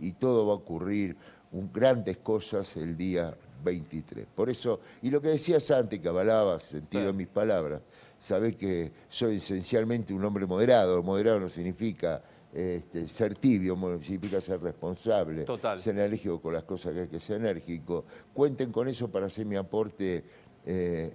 y todo va a ocurrir, grandes cosas el día 23. Por eso, y lo que decía antes, que avalabas sentido mis palabras, sabés que soy esencialmente un hombre moderado, moderado no significa este, ser tibio, significa ser responsable, ser enérgico con las cosas que hay que ser enérgico. Cuenten con eso para hacer mi aporte en,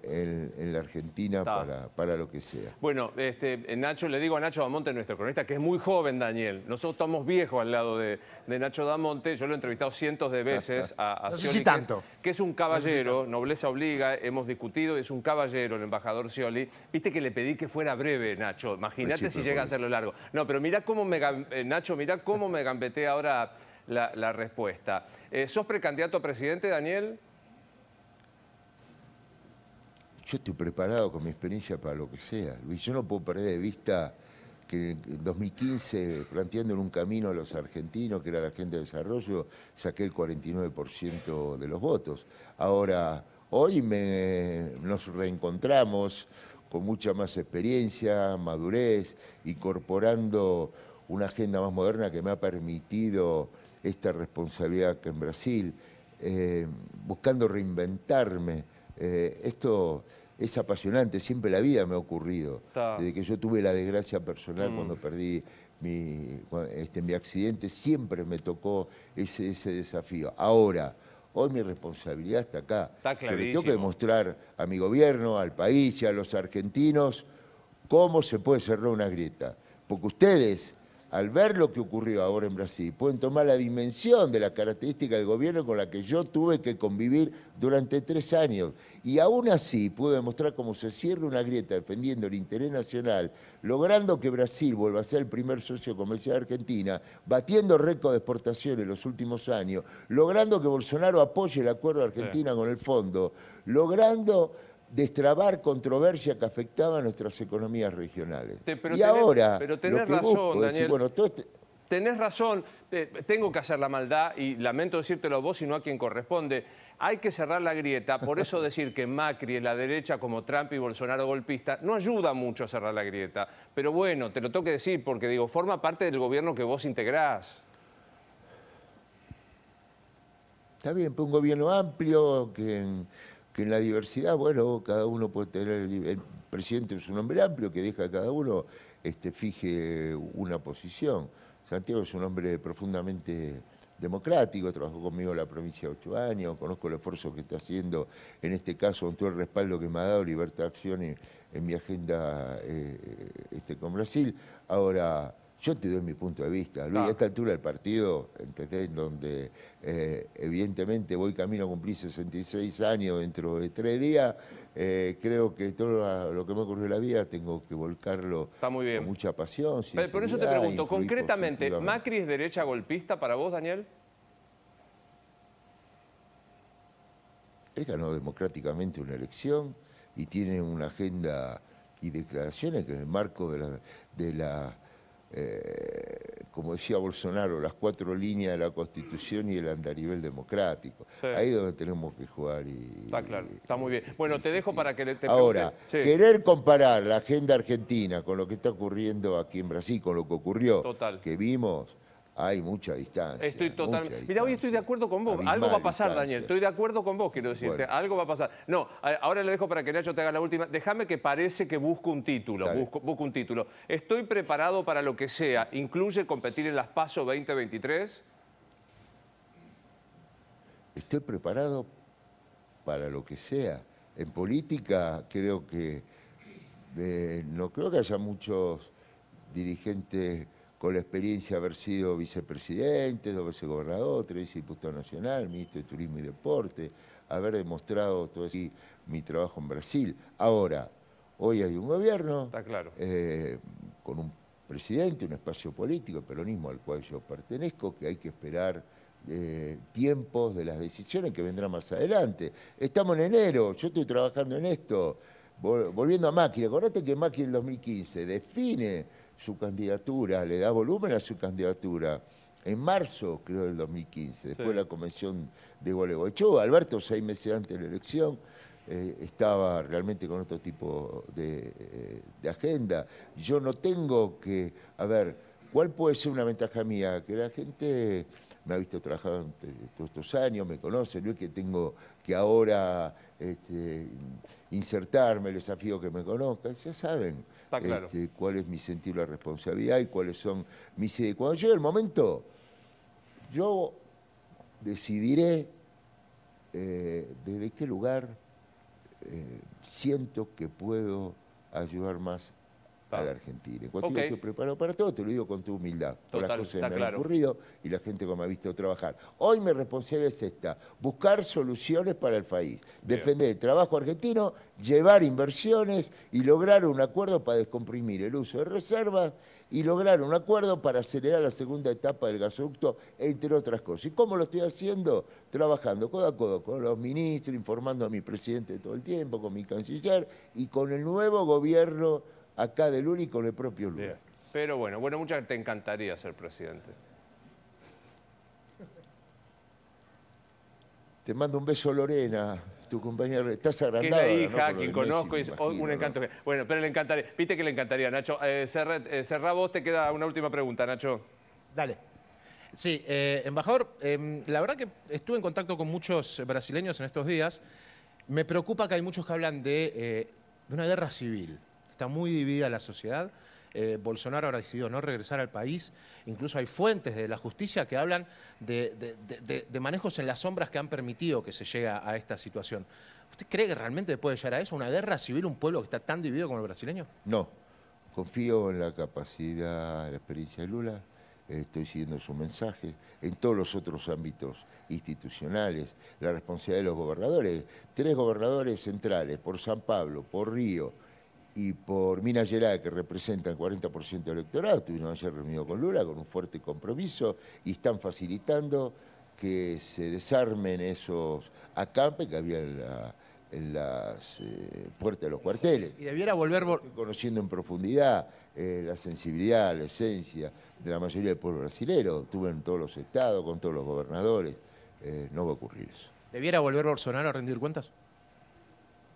eh, la Argentina para, para, lo que sea. Bueno, este, Nacho, le digo a Nacho Damonte, nuestro cronista, que es muy joven, Daniel. Nosotros estamos viejos al lado de, de Nacho Damonte. Yo lo he entrevistado cientos de veces a, no tanto. Que, es, un caballero, nobleza obliga, hemos discutido, es un caballero el embajador Scioli. Viste que le pedí que fuera breve, Nacho. Imagínate si llega a lo largo. No, pero mira cómo me, eh, Nacho, mira cómo me gambetea ahora la, respuesta. Eh, ¿Sos precandidato a presidente, Daniel? yo estoy preparado con mi experiencia para lo que sea. Luis, yo no puedo perder de vista que en 2015, planteando en un camino a los argentinos, que era la gente de desarrollo, saqué el 49% de los votos. Ahora, hoy nos reencontramos con mucha más experiencia, madurez, incorporando una agenda más moderna que me ha permitido esta responsabilidad que en Brasil, eh, buscando reinventarme eh, esto es apasionante, siempre la vida me ha ocurrido. Desde que yo tuve la desgracia personal mm. cuando perdí mi, este, mi accidente, siempre me tocó ese, ese desafío. Ahora, hoy mi responsabilidad está acá. pero tengo que demostrar a mi gobierno, al país y a los argentinos cómo se puede cerrar una grieta. Porque ustedes al ver lo que ocurrió ahora en Brasil, pueden tomar la dimensión de la característica del gobierno con la que yo tuve que convivir durante tres años. Y aún así pude demostrar cómo se cierra una grieta defendiendo el interés nacional, logrando que Brasil vuelva a ser el primer socio comercial de Argentina, batiendo récord de exportaciones en los últimos años, logrando que Bolsonaro apoye el acuerdo de Argentina con el fondo, logrando destrabar controversia que afectaba a nuestras economías regionales. pero y ahora, pero este- tenés razón, Daniel. Tenés razón, tengo que hacer la maldad y lamento decírtelo a vos y no a quien corresponde. Hay que cerrar la grieta, por eso decir que Macri es la derecha como Trump y Bolsonaro golpista no ayuda mucho a cerrar la grieta. Pero bueno, te lo tengo que decir porque digo, forma parte del gobierno que vos integrás. Está bien, fue un gobierno amplio que que en la diversidad, bueno, cada uno puede tener, el, presidente es un hombre amplio que deja a cada uno este, fije una posición. Santiago es un hombre profundamente democrático, trabajó conmigo en la provincia de ocho años, conozco el esfuerzo que está haciendo, en este caso, con todo el respaldo que me ha dado Libertad Acción en, en mi agenda eh, este, con Brasil. Ahora, yo te doy mi punto de vista, Luis, a esta altura del partido, en Donde eh, evidentemente voy camino a cumplir 66 años dentro de tres días, eh, creo que todo lo que me ocurrió en la vida tengo que volcarlo con mucha pasión. por eso te pregunto, concretamente, ¿Macri es derecha golpista para vos, Daniel? Él ganó democráticamente una elección y tiene una agenda y declaraciones que en el marco de la eh, como decía Bolsonaro, las cuatro líneas de la Constitución y el andarivel democrático. Ahí es donde tenemos que jugar. Y, está claro, está muy bien. Bueno, te dejo para que te Ahora, querer comparar la agenda argentina con lo que está ocurriendo aquí en Brasil, con lo que ocurrió, que vimos hay mucha distancia. Estoy totalmente. Mira, hoy estoy de acuerdo con vos. Algo va a pasar, Daniel. Estoy de acuerdo con vos, quiero decirte. Algo va a pasar. No, ahora le dejo para que Nacho te haga la última. Déjame que parece que busco un título. Busco, un título. ¿Estoy preparado para lo que sea? ¿Incluye competir en las PASO 2023? Estoy preparado para lo que sea. En política creo que eh, no creo que haya muchos dirigentes con la experiencia de haber sido vicepresidente, dos veces gobernador, tres diputado nacional, ministro de Turismo y Deporte, haber demostrado todo así mi trabajo en Brasil. Ahora, hoy hay un gobierno eh, con un presidente, un espacio político, el peronismo al cual yo pertenezco, que hay que esperar eh, tiempos de las decisiones que vendrán más adelante. Estamos en enero, yo estoy trabajando en esto, volviendo a Macri, acordate que Macri en 2015 define su candidatura, le da volumen a su candidatura. En marzo, creo, del 2015, después de la convención de Gualeguaychú, Alberto, seis meses antes de la elección, eh, estaba realmente con otro tipo de, eh, de agenda. Yo no tengo que, a ver, ¿cuál puede ser una ventaja mía? Que la gente me ha visto trabajar todos estos años, me conocen, no es que tengo que ahora este, insertarme el desafío que me conozcan, ya saben este, cuál es mi sentido de responsabilidad y cuáles son mis ideas. Cuando llegue el momento, yo decidiré eh, desde qué este lugar eh, siento que puedo ayudar más a la Argentina. En estoy preparado para todo, te lo digo con tu humildad, por las cosas que me han ocurrido y la gente que me ha visto trabajar. Hoy mi responsabilidad es esta, buscar soluciones para el país, defender el trabajo argentino, llevar inversiones y lograr un acuerdo para descomprimir el uso de reservas y lograr un acuerdo para acelerar la segunda etapa del gasoducto, entre otras cosas. ¿Y cómo lo estoy haciendo? Trabajando codo a codo con los ministros, informando a mi presidente todo el tiempo, con mi canciller y con el nuevo gobierno Acá del único, con el propio lugar. Pero bueno, bueno, muchas te encantaría ser presidente. Te mando un beso, Lorena, tu compañera. Estás agrandada. Que hija, quien conozco, un encanto. Bueno, pero le encantaría. Viste que le encantaría, Nacho. Eh, cerra, eh, vos, te queda una última pregunta, Nacho. Dale. Sí, eh, embajador, em, la verdad que estuve en contacto con muchos brasileños en estos días. Me preocupa que hay muchos que hablan de una guerra civil. Está muy dividida la sociedad. Eh, Bolsonaro ahora decidido no regresar al país. Incluso hay fuentes de la justicia que hablan de, de, manejos en las sombras que han permitido que se llegue a esta situación. ¿Usted cree que realmente puede llegar a eso, una guerra civil, un pueblo que está tan dividido como el brasileño? No. Confío en la capacidad, la experiencia de Lula. Eh, estoy siguiendo su mensaje en todos los otros ámbitos institucionales, la responsabilidad de los gobernadores. Tres gobernadores centrales, por San Pablo, por Río, y por Minas Gerais, que representa el 40% del electorado, estuvieron ayer reunido con Lula con un fuerte compromiso y están facilitando que se desarmen esos acampes que había en, las eh, puertas de los cuarteles. Y debiera volver... conociendo en profundidad eh, la sensibilidad, la esencia de la mayoría del pueblo brasileño, tuve en todos los estados, con todos los gobernadores, eh, no va a ocurrir eso. ¿Debiera volver Bolsonaro a rendir cuentas?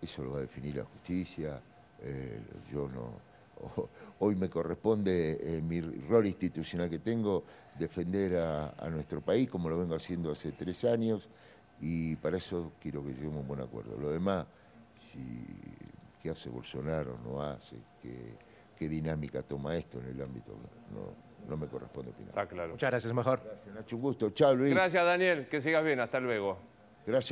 Eso lo va a definir la justicia, eh, yo no... Hoy me corresponde, eh, mi rol institucional que tengo, defender a, nuestro país, como lo vengo haciendo hace tres años, y para eso quiero que lleguemos a un buen acuerdo. Lo demás, qué hace Bolsonaro, no hace, qué, dinámica toma esto en el ámbito, no, me corresponde opinar. Está ah, claro. Muchas gracias, mejor. un gusto. Chao, Luis. Gracias, Daniel. Que sigas bien. Hasta luego. Gracias.